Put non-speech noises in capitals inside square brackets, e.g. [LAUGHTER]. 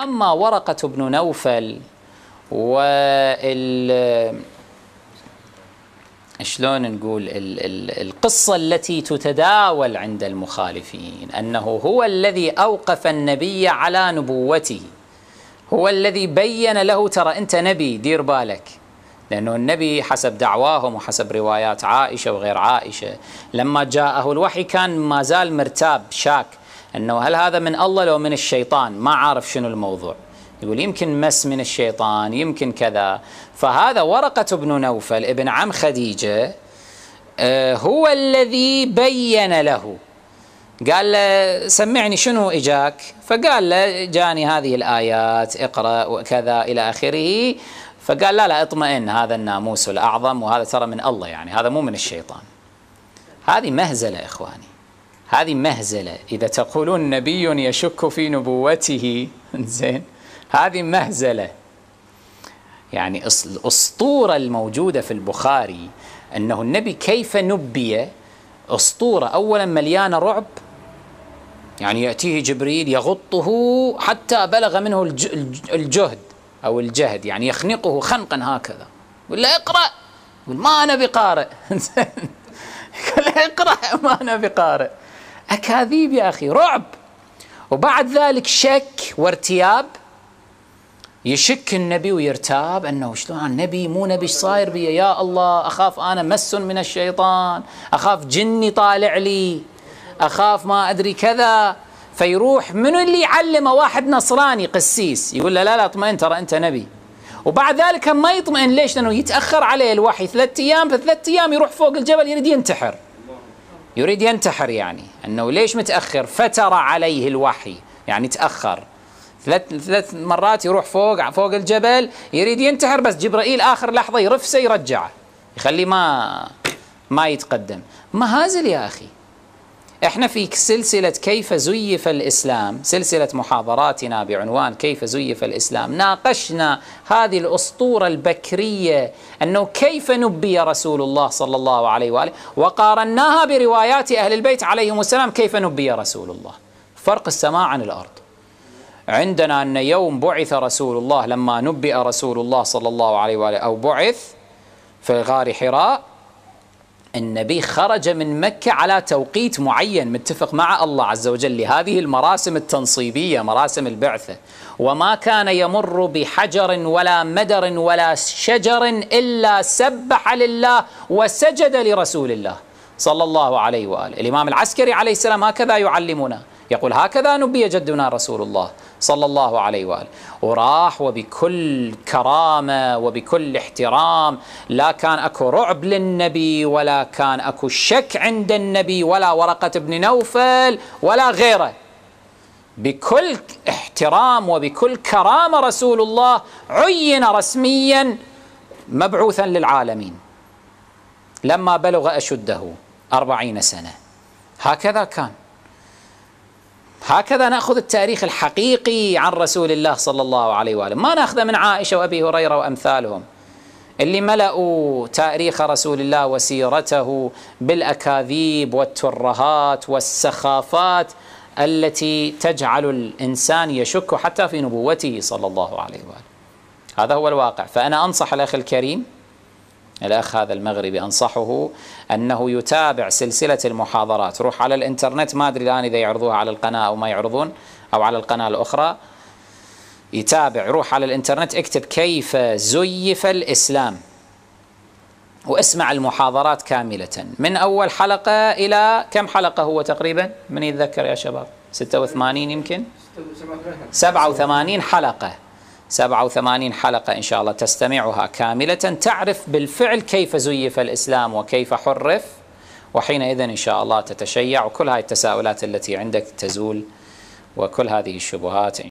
وأما ورقة بن نوفل وال شلون نقول ال ال القصة التي تتداول عند المخالفين أنه هو الذي أوقف النبي على نبوته هو الذي بين له ترى أنت نبي دير بالك لأنه النبي حسب دعواهم وحسب روايات عائشة وغير عائشة لما جاءه الوحي كان ما زال مرتاب شاك انه هل هذا من الله لو من الشيطان ما عارف شنو الموضوع يقول يمكن مس من الشيطان يمكن كذا فهذا ورقة بن نوفل ابن عم خديجة آه، هو الذي بين له قال له سمعني شنو اجاك فقال له جاني هذه الايات اقرا وكذا الى اخره فقال لا لا اطمئن هذا الناموس الاعظم وهذا ترى من الله يعني هذا مو من الشيطان هذه مهزله اخواني هذه مهزلة إذا تقولون نبي يشك في نبوته [LAUGHS] زين هذه مهزلة يعني الأسطورة الموجودة في البخاري أنه النبي كيف نبي أسطورة أولا مليانة رعب يعني يأتيه جبريل يغطه حتى بلغ منه الجهد أو الجهد يعني يخنقه خنقا هكذا يقول له اقرأ يقول ما أنا بقارئ [LAUGHS] يقول له اقرأ ما أنا بقارئ أكاذيب يا أخي رعب وبعد ذلك شك وارتياب يشك النبي ويرتاب انه شلون نبي مو نبي ايش صاير بي يا الله اخاف انا مس من الشيطان اخاف جني طالع لي اخاف ما ادري كذا فيروح منو اللي يعلمه واحد نصراني قسيس يقول له لا لا اطمئن ترى انت نبي وبعد ذلك ما يطمئن ليش لانه يتاخر عليه الوحي ثلاث ايام في ثلاث ايام يروح فوق الجبل يريد ينتحر يريد ينتحر يعني أنه ليش متأخر فتر عليه الوحي يعني تأخر ثلاث ثلاث مرات يروح فوق فوق الجبل يريد ينتحر بس جبرائيل آخر لحظة يرفسه يرجعه يخليه ما ما يتقدم مهازل يا أخي احنا في سلسلة كيف زيف الإسلام سلسلة محاضراتنا بعنوان كيف زيف الإسلام ناقشنا هذه الأسطورة البكرية أنه كيف نبي رسول الله صلى الله عليه وآله وقارناها بروايات أهل البيت عليهم السلام كيف نبي رسول الله فرق السماء عن الأرض عندنا أن يوم بعث رسول الله لما نبئ رسول الله صلى الله عليه وآله أو بعث في غار حراء النبي خرج من مكة على توقيت معين متفق مع الله عز وجل لهذه المراسم التنصيبية مراسم البعثة وما كان يمر بحجر ولا مدر ولا شجر إلا سبح لله وسجد لرسول الله صلى الله عليه وآله الإمام العسكري عليه السلام هكذا يعلمنا يقول هكذا نبي جدنا رسول الله صلى الله عليه وآله وراح وبكل كرامة وبكل احترام لا كان أكو رعب للنبي ولا كان أكو شك عند النبي ولا ورقة ابن نوفل ولا غيره بكل احترام وبكل كرامة رسول الله عين رسميا مبعوثا للعالمين لما بلغ أشده أربعين سنة هكذا كان هكذا ناخذ التاريخ الحقيقي عن رسول الله صلى الله عليه واله، ما ناخذه من عائشه وابي هريره وامثالهم اللي ملأوا تاريخ رسول الله وسيرته بالاكاذيب والترهات والسخافات التي تجعل الانسان يشك حتى في نبوته صلى الله عليه واله. هذا هو الواقع، فانا انصح الاخ الكريم الأخ هذا المغربي أنصحه أنه يتابع سلسلة المحاضرات روح على الإنترنت ما أدري الآن إذا يعرضوها على القناة أو ما يعرضون أو على القناة الأخرى يتابع روح على الإنترنت اكتب كيف زيف الإسلام واسمع المحاضرات كاملة من أول حلقة إلى كم حلقة هو تقريبا من يتذكر يا شباب 86 يمكن 87 حلقة 87 حلقة إن شاء الله تستمعها كاملة تعرف بالفعل كيف زيف الإسلام وكيف حرف وحينئذ إن شاء الله تتشيع وكل هذه التساؤلات التي عندك تزول وكل هذه الشبهات